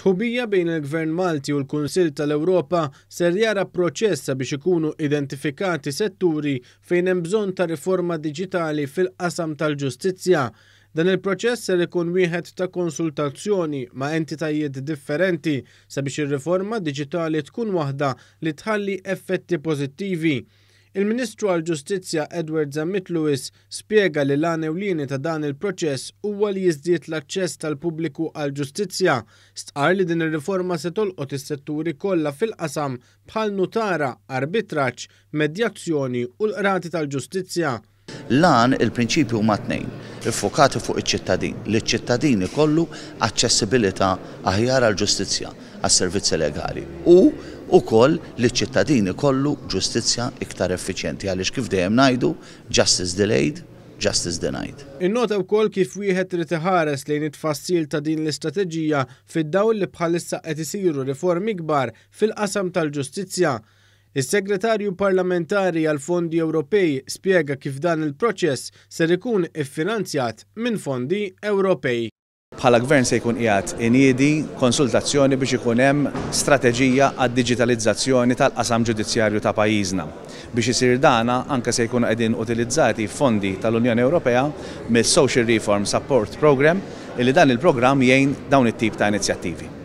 Sħubija bejn il-Gvern Malti u l-Kunsil tal-Ewropa ser jara proċess biex ikunu identifikati setturi fejn hemm bżonn ta' riforma diġitali fil-qasam tal-ġustizzja. Dan il-proċess ser ikun wieħed ta' konsultazzjoni ma' entitajiet differenti sabiex ir-riforma digitali tkun waħda li tħalli effetti pożittivi. Il-Ministru għal ġustizzja Edward Zammit Lewis spiega li l-għanewlini ta' dan il-proċess huwa li jizdiet l-aċċess tal-pubbliku għal ġustizzja. Stqar li din ir-riforma se tolqot is-setturi kollha fil-qasam bħal nutara, arbitraġġ, medjazzjoni u l-qrati tal-ġustizzja. Lan il-prinċipju ma tnejn, iffokati fuq iċ-ċittadin, li ċ-ċittadin ikollu aċċessibilità aħjar għall ġustizzja għas servizzi legali u ukoll li ċ-ċittadin ikollu ġustizzja iktar effiċjenti għaliex kif dejjem ngħidu justice delayed Justice Denied. Innota wkoll kif wieħed trid iħares lejn it-tfassil ta' din l-istrateġija fid-dawl li bħalissa qed isiru riformi kbar fil-qasam tal-ġustizzja Is-Segretarju Parlamentari għal Fondi Ewropej spjega kif dan il-proċess ser ikun iffinanzjat minn fondi Ewropej. Bħala gvern se jkun qiegħed iniedi konsultazzjoni biex ikun hemm strateġija għad-digitalizzazzjoni tal-qasam ġudizzjarju ta' pajjiżna biex isir dana anke se jkunu qegħdin utilizzati fondi tal-Unjoni Ewropea mill-Social Reform Support Program illi dan il-programm jgħin dawn it-tip ta' inizjattivi.